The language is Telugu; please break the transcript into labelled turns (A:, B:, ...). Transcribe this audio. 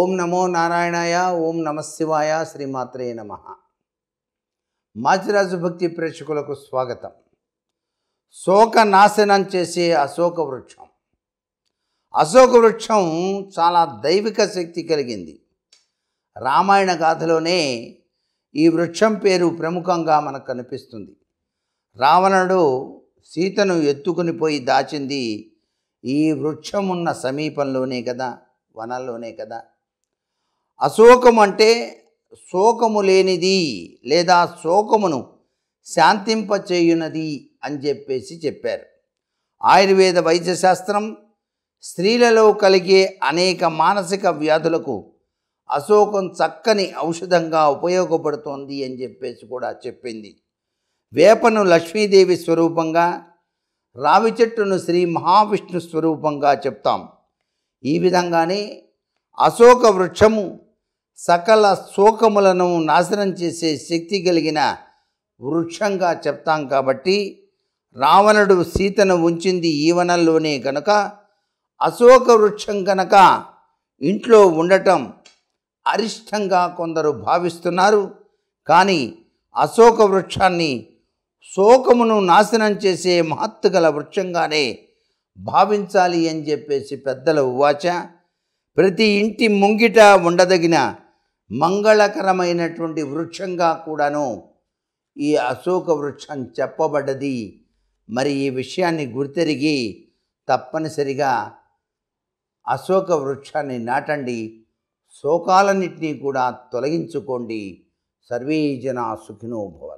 A: ఓం నమో నారాయణాయ ఓం నమశివాయ శ్రీమాత్రే నమ మాచిరాజు భక్తి ప్రేక్షకులకు స్వాగతం శోక నాశనం చేసే అశోక వృక్షం అశోక వృక్షం చాలా దైవిక శక్తి కలిగింది రామాయణ గాథలోనే ఈ వృక్షం పేరు ప్రముఖంగా మనకు కనిపిస్తుంది రావణుడు సీతను ఎత్తుకుని పోయి దాచింది ఈ వృక్షం ఉన్న సమీపంలోనే కదా వనంలోనే కదా అశోకం అంటే శోకము లేనిది లేదా శోకమును శాంతింపచేయునది అని చెప్పేసి చెప్పారు ఆయుర్వేద వైద్యశాస్త్రం స్త్రీలలో కలిగే అనేక మానసిక వ్యాధులకు అశోకం చక్కని ఔషధంగా ఉపయోగపడుతోంది అని చెప్పేసి కూడా చెప్పింది వేపను లక్ష్మీదేవి స్వరూపంగా రావి చెట్టును శ్రీ మహావిష్ణు స్వరూపంగా చెప్తాం ఈ విధంగానే అశోక వృక్షము సకల శోకములను నాశనం చేసే శక్తి కలిగిన వృక్షంగా చెప్తాం కాబట్టి రావణుడు సీతను ఉంచింది ఈవనంలోనే కనుక అశోక వృక్షం కనుక ఇంట్లో ఉండటం అరిష్టంగా కొందరు భావిస్తున్నారు కానీ అశోక వృక్షాన్ని శోకమును నాశనం చేసే మహత్తు గల వృక్షంగానే భావించాలి అని చెప్పేసి పెద్దల ఉవాచ ప్రతి ఇంటి ముంగిట ఉండదగిన మంగళకరమైనటువంటి వృక్షంగా కూడాను ఈ అశోక వృక్షం చెప్పబడ్డది మరి ఈ విషయాన్ని గుర్తెరిగి తప్పనిసరిగా అశోక వృక్షాన్ని నాటండి శోకాలన్నింటినీ కూడా తొలగించుకోండి సర్వే జనా సుఖినో భవ